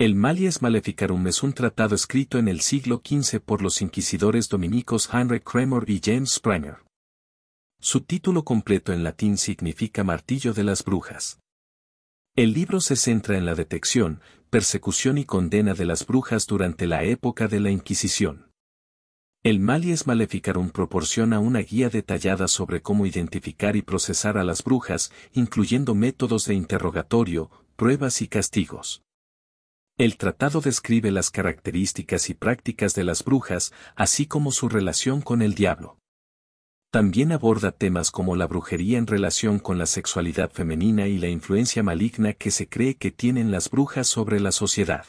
El Malies Maleficarum es un tratado escrito en el siglo XV por los inquisidores dominicos Heinrich Kramer y James Springer. Su título completo en latín significa Martillo de las Brujas. El libro se centra en la detección, persecución y condena de las brujas durante la época de la Inquisición. El Malies Maleficarum proporciona una guía detallada sobre cómo identificar y procesar a las brujas, incluyendo métodos de interrogatorio, pruebas y castigos. El tratado describe las características y prácticas de las brujas, así como su relación con el diablo. También aborda temas como la brujería en relación con la sexualidad femenina y la influencia maligna que se cree que tienen las brujas sobre la sociedad.